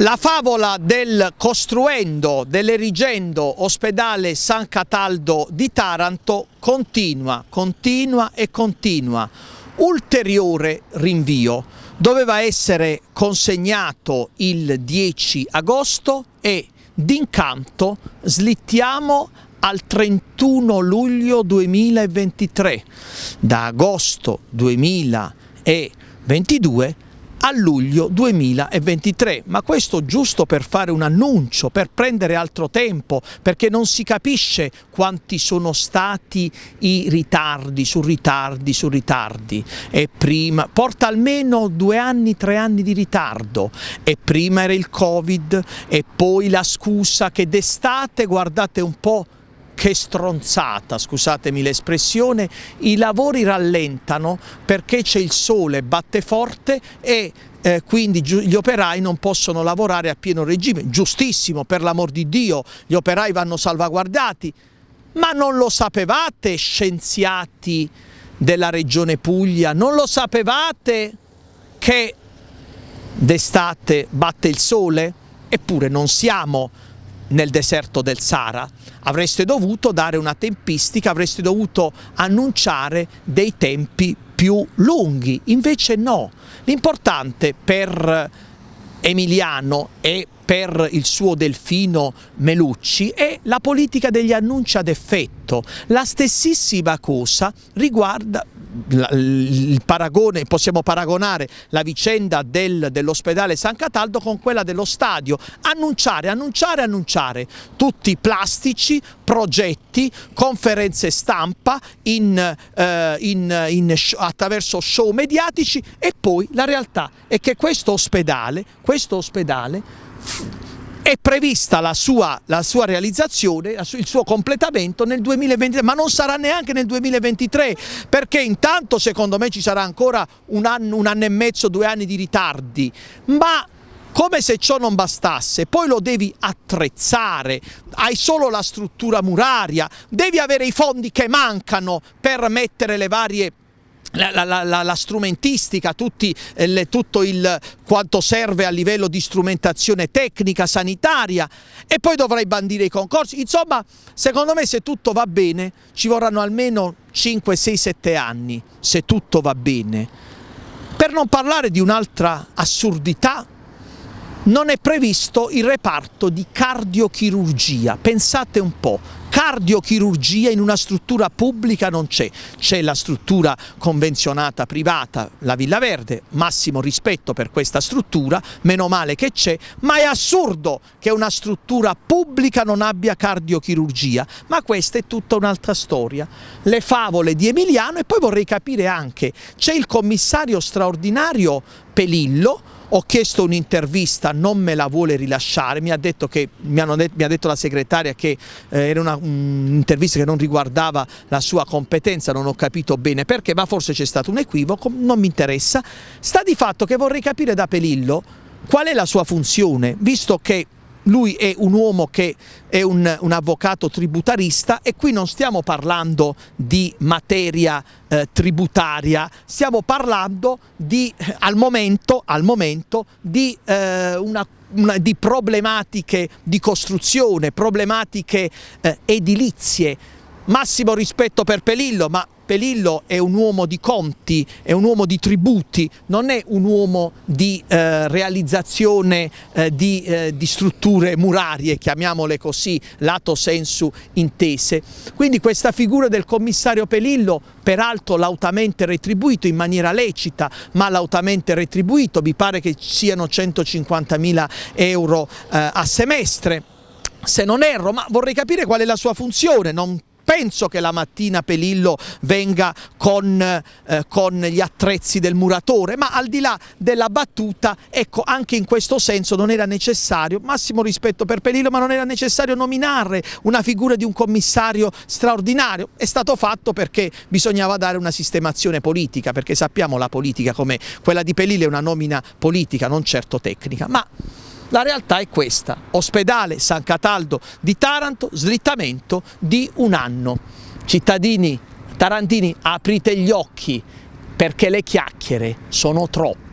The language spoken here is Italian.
La favola del costruendo, dell'erigendo ospedale San Cataldo di Taranto continua, continua e continua. Ulteriore rinvio. Doveva essere consegnato il 10 agosto e d'incanto slittiamo al 31 luglio 2023. Da agosto 2022 a luglio 2023. Ma questo giusto per fare un annuncio, per prendere altro tempo, perché non si capisce quanti sono stati i ritardi su ritardi su ritardi. E prima, porta almeno due anni, tre anni di ritardo. E prima era il Covid e poi la scusa che d'estate, guardate un po', che stronzata, scusatemi l'espressione, i lavori rallentano perché c'è il sole, batte forte e eh, quindi gli operai non possono lavorare a pieno regime, giustissimo per l'amor di Dio, gli operai vanno salvaguardati, ma non lo sapevate scienziati della regione Puglia, non lo sapevate che d'estate batte il sole? Eppure non siamo nel deserto del Sahara, avreste dovuto dare una tempistica, avreste dovuto annunciare dei tempi più lunghi, invece no. L'importante per Emiliano e per il suo delfino Melucci è la politica degli annunci ad effetto. La stessissima cosa riguarda il paragone, possiamo paragonare la vicenda del, dell'ospedale San Cataldo con quella dello stadio, annunciare, annunciare, annunciare, tutti plastici, progetti, conferenze stampa in, eh, in, in, attraverso show mediatici e poi la realtà è che questo ospedale, questo ospedale è prevista la sua, la sua, realizzazione, il suo completamento nel 2023, ma non sarà neanche nel 2023, perché intanto secondo me ci sarà ancora un anno, un anno e mezzo, due anni di ritardi, ma come se ciò non bastasse, poi lo devi attrezzare, hai solo la struttura muraria, devi avere i fondi che mancano per mettere le varie la, la, la, la, strumentistica, tutti, eh, le, tutto il, quanto serve a livello di strumentazione tecnica, sanitaria e poi dovrai bandire i concorsi. Insomma, secondo me se tutto va bene ci vorranno almeno 5, 6, 7 anni, se tutto va bene. Per non parlare di un'altra assurdità, non è previsto il reparto di cardiochirurgia. Pensate un po', cardiochirurgia in una struttura pubblica non c'è, c'è la struttura convenzionata privata, la Villa Verde, massimo rispetto per questa struttura, meno male che c'è, ma è assurdo che una struttura pubblica non abbia cardiochirurgia, ma questa è tutta un'altra storia. Le favole di Emiliano e poi vorrei capire anche, c'è il commissario straordinario Pelillo ho chiesto un'intervista, non me la vuole rilasciare, mi ha detto, che, mi det mi ha detto la segretaria che eh, era un'intervista che non riguardava la sua competenza, non ho capito bene perché, ma forse c'è stato un equivoco, non mi interessa. Sta di fatto che vorrei capire da Pelillo qual è la sua funzione, visto che lui è un uomo che è un, un, avvocato tributarista e qui non stiamo parlando di materia eh, tributaria, stiamo parlando di, al, momento, al momento di, eh, una, una, di problematiche di costruzione, problematiche eh, edilizie. Massimo rispetto per Pelillo, ma Pelillo è un uomo di conti, è un uomo di tributi, non è un uomo di eh, realizzazione eh, di, eh, di, strutture murarie, chiamiamole così, lato sensu intese. Quindi questa figura del commissario Pelillo, peraltro lautamente retribuito in maniera lecita, ma lautamente retribuito, mi pare che siano 150.000 euro eh, a semestre se non erro, ma vorrei capire qual è la sua funzione, non penso che la mattina Pelillo venga con, eh, con gli attrezzi del muratore, ma al di là della battuta, ecco, anche in questo senso non era necessario, massimo rispetto per Pelillo, ma non era necessario nominare una figura di un commissario straordinario, è stato fatto perché bisognava dare una sistemazione politica, perché sappiamo la politica come quella di Pelillo è una nomina politica, non certo tecnica, ma la realtà è questa, ospedale San Cataldo di Taranto, slittamento di un anno. Cittadini tarantini aprite gli occhi perché le chiacchiere sono troppe.